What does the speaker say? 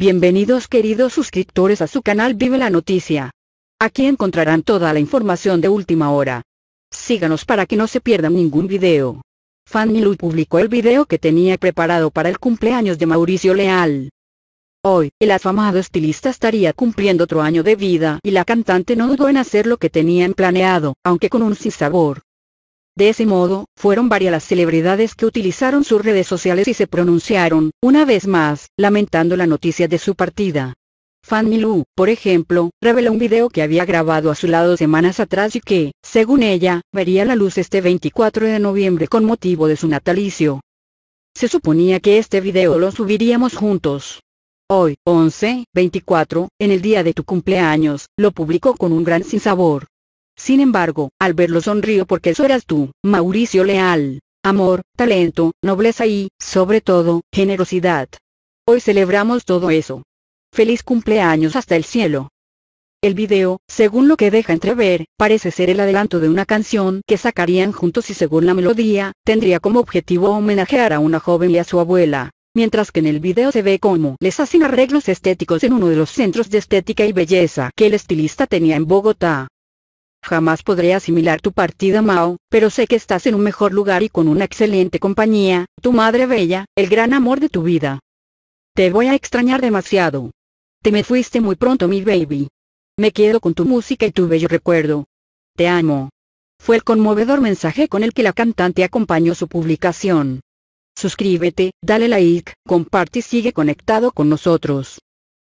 Bienvenidos queridos suscriptores a su canal Vive la Noticia. Aquí encontrarán toda la información de última hora. Síganos para que no se pierdan ningún video. Fanny Lu publicó el video que tenía preparado para el cumpleaños de Mauricio Leal. Hoy, el afamado estilista estaría cumpliendo otro año de vida y la cantante no dudó en hacer lo que tenían planeado, aunque con un sinsabor. De ese modo, fueron varias las celebridades que utilizaron sus redes sociales y se pronunciaron, una vez más, lamentando la noticia de su partida. Fan Milu, por ejemplo, reveló un video que había grabado a su lado semanas atrás y que, según ella, vería la luz este 24 de noviembre con motivo de su natalicio. Se suponía que este video lo subiríamos juntos. Hoy, 11, 24, en el día de tu cumpleaños, lo publicó con un gran sinsabor. Sin embargo, al verlo sonrío porque eso eras tú, Mauricio Leal. Amor, talento, nobleza y, sobre todo, generosidad. Hoy celebramos todo eso. Feliz cumpleaños hasta el cielo. El video, según lo que deja entrever, parece ser el adelanto de una canción que sacarían juntos y según la melodía, tendría como objetivo homenajear a una joven y a su abuela. Mientras que en el video se ve cómo les hacen arreglos estéticos en uno de los centros de estética y belleza que el estilista tenía en Bogotá. Jamás podré asimilar tu partida Mao, pero sé que estás en un mejor lugar y con una excelente compañía, tu madre bella, el gran amor de tu vida. Te voy a extrañar demasiado. Te me fuiste muy pronto mi baby. Me quedo con tu música y tu bello recuerdo. Te amo. Fue el conmovedor mensaje con el que la cantante acompañó su publicación. Suscríbete, dale like, comparte y sigue conectado con nosotros.